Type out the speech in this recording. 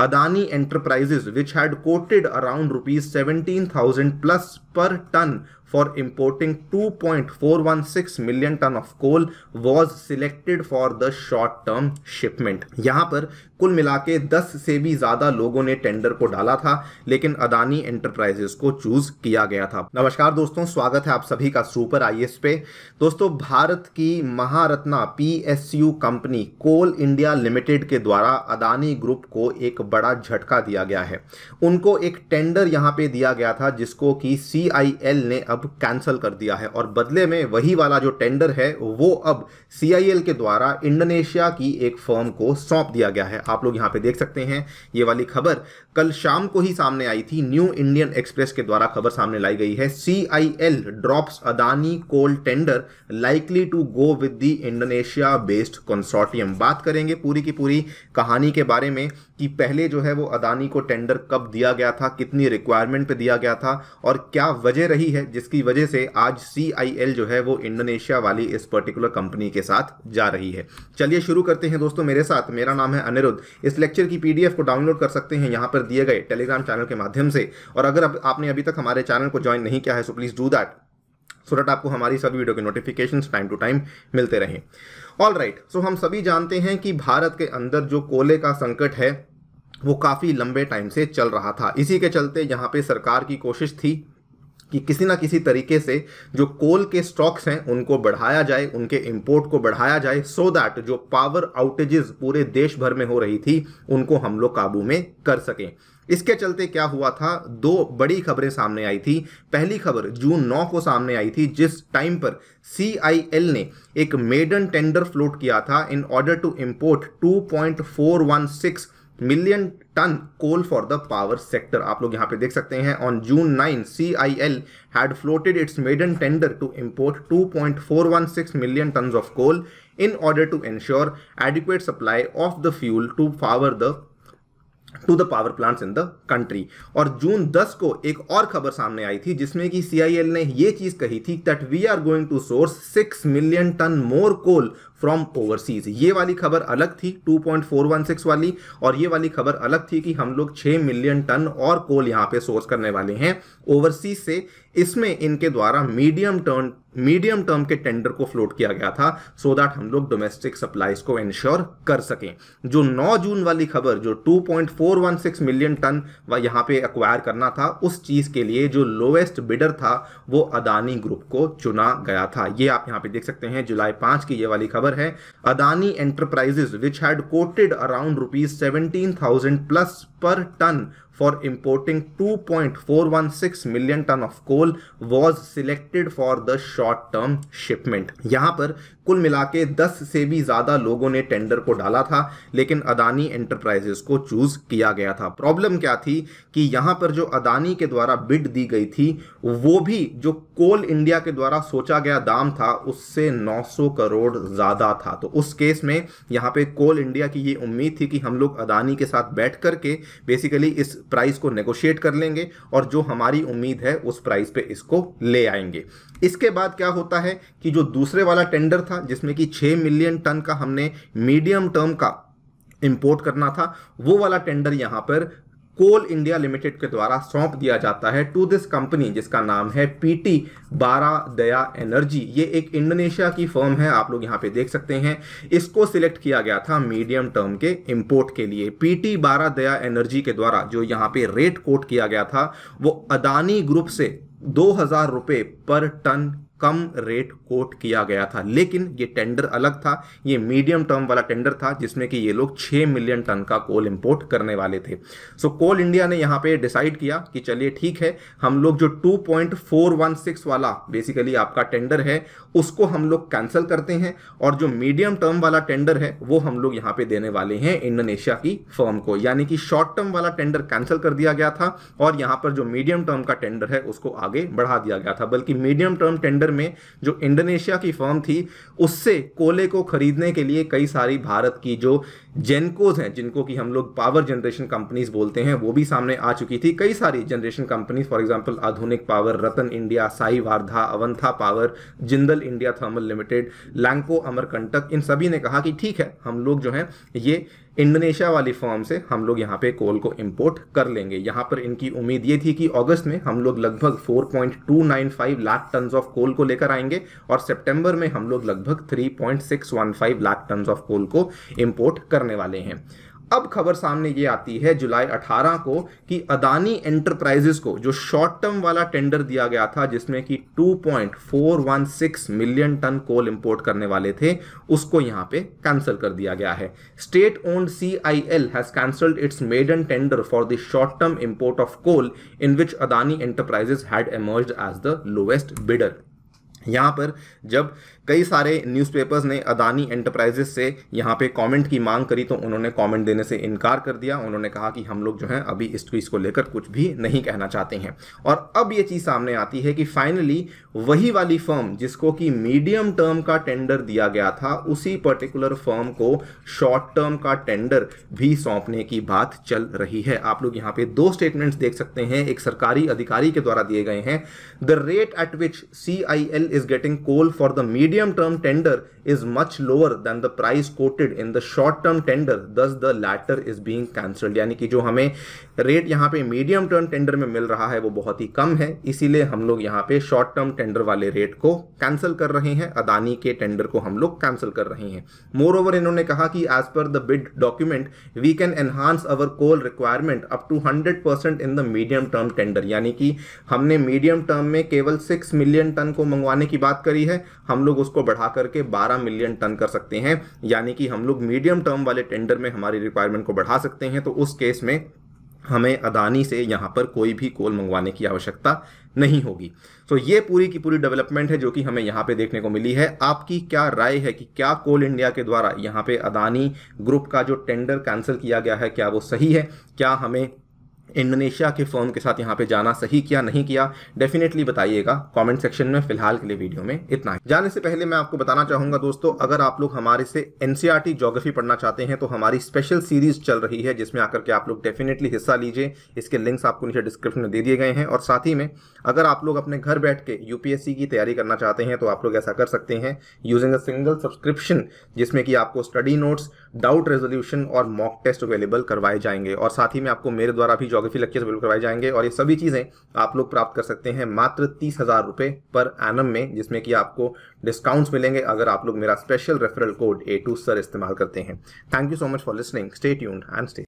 Adani Enterprises, which had quoted around rupees 17,000 plus per ton for importing 2.416 million ton of coal was selected for the short term shipment. यहाँ पर कुल मिला के दस से भी ज़्यादा लोगों ने टेंडर को डाला था लेकिन अदानी एंटरप्राइजेस को चूज किया गया था नमस्कार दोस्तों स्वागत है आप सभी का सुपर आई पे दोस्तों भारत की महारत्ना पीएसयू कंपनी कोल इंडिया लिमिटेड के द्वारा अदानी ग्रुप को एक बड़ा झटका दिया गया है उनको एक टेंडर यहाँ पे दिया गया था जिसको कि सी ने अब अब कैंसिल कर दिया है और बदले में वही वाला जो टेंडर है वो अब सीआईएल के द्वारा इंडोनेशिया की एक फर्म को सौंप दिया गया है आप लोग यहां पे देख सकते हैं ये वाली खबर कल शाम को ही सामने आई थी न्यू इंडियन एक्सप्रेस के द्वारा खबर सामने लाई गई है CIL drops Adani coal tender likely to go with the Indonesia based consortium बात करेंगे पूरी की पूरी कहानी के बारे में कि पहले जो है वो अदानी को टेंडर कब दिया गया था कितनी रिक्वायरमेंट पे दिया गया था और क्या वजह रही है जिस जिसकी वजह से आज सी जो है वो इंडोनेशिया वाली इस पर्टिकुलर कंपनी के साथ जा रही है चलिए शुरू करते हैं दोस्तों मेरे साथ मेरा नाम है अनिरुद्ध इस लेक्चर की पीडीएफ को डाउनलोड कर सकते हैं यहाँ पर दिए गए टेलीग्राम चैनल के माध्यम से और अगर आपने अभी तक हमारे चैनल को ज्वाइन नहीं किया है so please do that so that आपको हमारी सभी वीडियो के नोटिफिकेशन टाइम टू टाइम मिलते रहें ऑल राइट सो हम सभी जानते हैं कि भारत के अंदर जो कोले का संकट है वो काफ़ी लंबे टाइम से चल रहा था इसी के चलते यहाँ पे सरकार की कोशिश थी कि किसी ना किसी तरीके से जो कोल के स्टॉक्स हैं उनको बढ़ाया जाए उनके इंपोर्ट को बढ़ाया जाए सो so दैट जो पावर आउटेजेस पूरे देश भर में हो रही थी उनको हम लोग काबू में कर सकें इसके चलते क्या हुआ था दो बड़ी खबरें सामने आई थी पहली खबर जून नौ को सामने आई थी जिस टाइम पर सी ने एक मेडन टेंडर फ्लोट किया था in order to import two million ton coal for the power sector आप लोग यहां पे देख सकते हैं on June 9 C I L had floated its maiden tender to import 2.416 million ton of coal in order to ensure adequate supply of the fuel to power the to the power plants in the country और June 10 को एक और खबर सामने आई थी जिसमें कि CIL ने यह चीज कही थी that we are going to source 6 million ton more coal from overseas ये वाली खबर अलग थी 2.416 वाली और ये वाली खबर अलग थी कि हम लोग 6 मिलियन टन और कोल यहाँ पे सोर्स करने वाले हैं ओवरसीज से इसमें इनके द्वारा मीडियम टर्म मीडियम टर्म के टेंडर को फ्लोट किया गया था सो so दैट हम लोग डोमेस्टिक सप्लाईज को इंश्योर कर सकें जो 9 जून वाली खबर जो 2.416 मिलियन टन यहाँ पे अक्वायर करना था उस चीज़ के लिए जो लोएस्ट बिडर था वो अदानी ग्रुप को चुना गया था ये आप यहाँ पे देख सकते हैं जुलाई पांच की ये वाली खबर खबर है Adani Enterprises which had quoted around rupees seventeen thousand plus per ton for importing 2.416 million ton of coal was selected for the short term shipment यहां पर कुल मिला के दस से भी ज्यादा लोगों ने टेंडर को डाला था लेकिन अदानी एंटरप्राइजेस को चूज किया गया था प्रॉब्लम क्या थी कि यहां पर जो अदानी के द्वारा बिड दी गई थी वो भी जो कोल इंडिया के द्वारा सोचा गया दाम था उससे 900 करोड़ ज्यादा था तो उस केस में यहां पे कोल इंडिया की ये उम्मीद थी कि हम लोग अदानी के साथ बैठ करके बेसिकली इस प्राइस को नेगोशिएट कर लेंगे और जो हमारी उम्मीद है उस प्राइस पे इसको ले आएंगे इसके बाद क्या होता है कि जो दूसरे वाला टेंडर था जिसमें कि 6 मिलियन टन का हमने मीडियम टर्म का इम्पोर्ट करना था वो वाला टेंडर यहाँ पर कोल इंडिया लिमिटेड के द्वारा सौंप दिया जाता है टू दिस कंपनी जिसका नाम है पीटी बारा दया एनर्जी ये एक इंडोनेशिया की फर्म है आप लोग यहाँ पे देख सकते हैं इसको सिलेक्ट किया गया था मीडियम टर्म के इंपोर्ट के लिए पीटी बारा दया एनर्जी के द्वारा जो यहाँ पे रेट कोट किया गया था वो अदानी ग्रुप से दो हजार रुपये पर टन कम रेट कोट किया गया था लेकिन ये टेंडर अलग था ये मीडियम टर्म वाला टेंडर था जिसमें कि ये लोग 6 मिलियन टन का कोल इंपोर्ट करने वाले थे सो so, कोल इंडिया ने यहाँ पे डिसाइड किया कि चलिए ठीक है हम लोग जो 2.416 वाला बेसिकली आपका टेंडर है उसको हम लोग कैंसिल करते हैं और जो मीडियम टर्म वाला टेंडर है वो हम लोग यहाँ पे देने वाले हैं इंडोनेशिया की फर्म को यानी कि शॉर्ट टर्म वाला टेंडर कैंसिल कर दिया गया था और यहाँ पर जो मीडियम टर्म का टेंडर है उसको आगे बढ़ा दिया गया था बल्कि मीडियम टर्म टेंडर ईयर में जो इंडोनेशिया की फर्म थी उससे कोले को खरीदने के लिए कई सारी भारत की जो जेनकोज हैं जिनको कि हम लोग पावर जनरेशन कंपनीज बोलते हैं वो भी सामने आ चुकी थी कई सारी generation companies for example Adhunik Power Ratan India Sai Wardha Avantha Power Jindal India Thermal Limited Lanco Amarkantak इन सभी ने कहा कि ठीक है हम लोग जो है ये इंडोनेशिया वाली फॉर्म से हम लोग यहाँ पे कोल को इम्पोर्ट कर लेंगे यहाँ पर इनकी उम्मीद ये थी कि अगस्त में हम लोग लगभग 4.295 लाख टन ऑफ कोल को लेकर आएंगे और सितंबर में हम लोग लगभग 3.615 लाख टन ऑफ कोल को इम्पोर्ट करने वाले हैं अब खबर सामने ये आती है जुलाई 18 को कि अदानी एंटरप्राइजेस को जो शॉर्ट टर्म वाला टेंडर दिया गया था जिसमें कि 2.416 मिलियन टन कोल इंपोर्ट करने वाले थे उसको यहां पे कैंसिल कर दिया गया है state owned C I L has cancelled its maiden tender for the short term import of coal in which Adani Enterprises had emerge as the lowest bidder यहाँ पर जब कई सारे न्यूज़पेपर्स ने अदानी एंटरप्राइजेस से यहाँ पे कमेंट की मांग करी तो उन्होंने कमेंट देने से इनकार कर दिया उन्होंने कहा कि हम लोग जो हैं अभी इस चीज़ को लेकर कुछ भी नहीं कहना चाहते हैं और अब ये चीज़ सामने आती है कि फाइनली वही वाली फर्म जिसको कि मीडियम टर्म का टेंडर दिया गया था उसी पर्टिकुलर फर्म को शॉर्ट टर्म का टेंडर भी सौंपने की बात चल रही है आप लोग यहाँ पर दो स्टेटमेंट्स देख सकते हैं एक सरकारी अधिकारी के द्वारा दिए गए हैं the rate at which C I L is getting coal for the medium term tender is much lower than the price quoted in the short term tender thus the latter is being cancelled यानी कि जो हमें rate यहाँ पे medium term tender में मिल रहा है वो बहुत ही कम है इसीलिए हम लोग यहाँ पे शॉर्ट टर्म टेंडर वाले रेट को कैंसिल कर रहे हैं अदानी के टेंडर को हम लोग कैंसिल कर रहे हैं मोर ओवर इन्होंने कहा कि as per the bid document we can enhance our coal requirement up to hundred percent in the medium term tender यानी कि हमने मीडियम टर्म में केवल सिक्स मिलियन टन को मंगवाने बढ़ाने की बात करी है हम लोग उसको बढ़ा करके 12 मिलियन टन कर सकते हैं यानी कि हम लोग मीडियम टर्म वाले टेंडर में हमारी रिक्वायरमेंट को बढ़ा सकते हैं तो उस केस में हमें अदानी से यहाँ पर कोई भी कोल मंगवाने की आवश्यकता नहीं होगी तो ये पूरी की पूरी डेवलपमेंट है जो कि हमें यहाँ पे देखने को मिली है आपकी क्या राय है कि क्या कोल इंडिया के द्वारा यहाँ पे अदानी ग्रुप का जो टेंडर कैंसिल किया गया है क्या वो सही है क्या हमें इंडोनेशिया के फॉर्म के साथ यहाँ पे जाना सही किया नहीं किया डेफिनेटली बताइएगा कमेंट सेक्शन में फिलहाल के लिए वीडियो में इतना ही जाने से पहले मैं आपको बताना चाहूंगा दोस्तों अगर आप लोग हमारे से एनसीआर जोग्राफी e पढ़ना चाहते हैं तो हमारी स्पेशल सीरीज चल रही है जिसमें आकर के आप लोग डेफिनेटली हिस्सा लीजिए इसके लिंक्स आपको नीचे डिस्क्रिप्शन में दे दिए गए हैं और साथ ही में अगर आप लोग अपने घर बैठ के यूपीएससी की तैयारी करना चाहते हैं तो आप लोग ऐसा कर सकते हैं यूजिंग अ सिंगल सब्सक्रिप्शन जिसमें कि आपको स्टडी नोट्स डाउट रेजोल्यूशन और मॉक टेस्ट अवेलेबल करवाए जाएंगे और साथ ही में आपको मेरे द्वारा भी जोग्राफी लेक्चर अवेलेबल करवाए जाएंगे और ये सभी चीज़ें आप लोग प्राप्त कर सकते हैं मात्र तीस हज़ार रुपये पर एनम में जिसमें कि आपको डिस्काउंट्स मिलेंगे अगर आप लोग मेरा special referral code A two sir इस्तेमाल करते हैं thank you so much for listening stay यून एंड स्टे